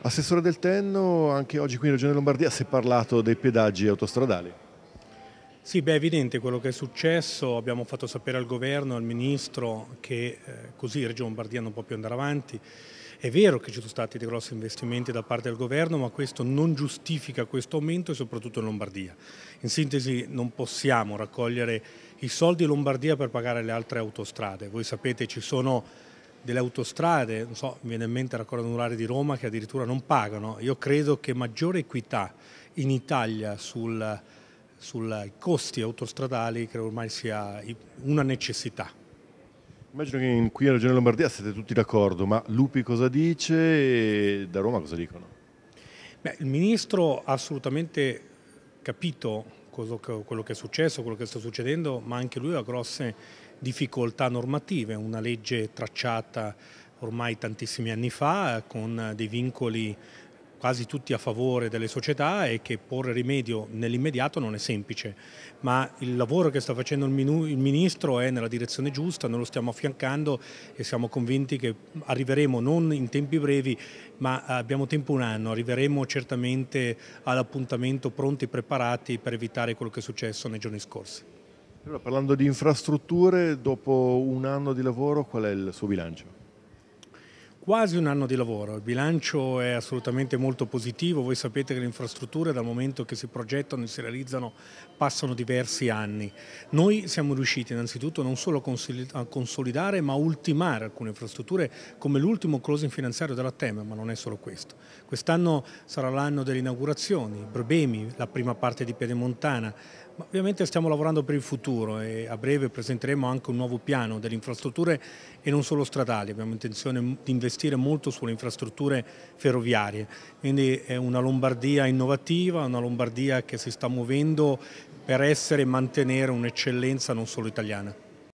Assessore del Tenno, anche oggi qui in Regione Lombardia si è parlato dei pedaggi autostradali. Sì, beh, è evidente quello che è successo, abbiamo fatto sapere al governo, al ministro che eh, così Regione Lombardia non può più andare avanti. È vero che ci sono stati dei grossi investimenti da parte del governo, ma questo non giustifica questo aumento e soprattutto in Lombardia. In sintesi non possiamo raccogliere i soldi in Lombardia per pagare le altre autostrade. Voi sapete ci sono delle autostrade, non so, mi viene in mente la Corda Anulare di Roma che addirittura non pagano. Io credo che maggiore equità in Italia sul, sui costi autostradali credo ormai sia una necessità. Immagino che in, qui in Regione Lombardia siete tutti d'accordo, ma Lupi cosa dice e da Roma cosa dicono? Beh, il Ministro ha assolutamente capito quello che, è successo, quello che sta succedendo, ma anche lui ha grosse difficoltà normative, una legge tracciata ormai tantissimi anni fa eh, con dei vincoli quasi tutti a favore delle società e che porre rimedio nell'immediato non è semplice, ma il lavoro che sta facendo il, Ministro è nella direzione giusta, noi lo stiamo affiancando e siamo convinti che arriveremo non in tempi brevi, ma abbiamo tempo un anno, arriveremo certamente all'appuntamento pronti e preparati per evitare quello che è successo nei giorni scorsi. Allora, parlando di infrastrutture, dopo un anno di lavoro qual è il suo bilancio? quasi un anno di lavoro, il bilancio è assolutamente molto positivo, voi sapete che le infrastrutture dal momento che si progettano e si realizzano passano diversi anni. Noi siamo riusciti innanzitutto non solo a consolidare ma a ultimare alcune infrastrutture come l'ultimo closing finanziario della TEM, ma non è solo questo. Quest'anno sarà l'anno delle inaugurazioni, Brebemi, la prima parte di Piedemontana, ma ovviamente stiamo lavorando per il futuro e a breve presenteremo anche un nuovo piano delle infrastrutture e non solo stradali, abbiamo intenzione di investire investire molto sulle infrastrutture ferroviarie, quindi è una Lombardia innovativa, una Lombardia che si sta muovendo per essere e mantenere un'eccellenza non solo italiana.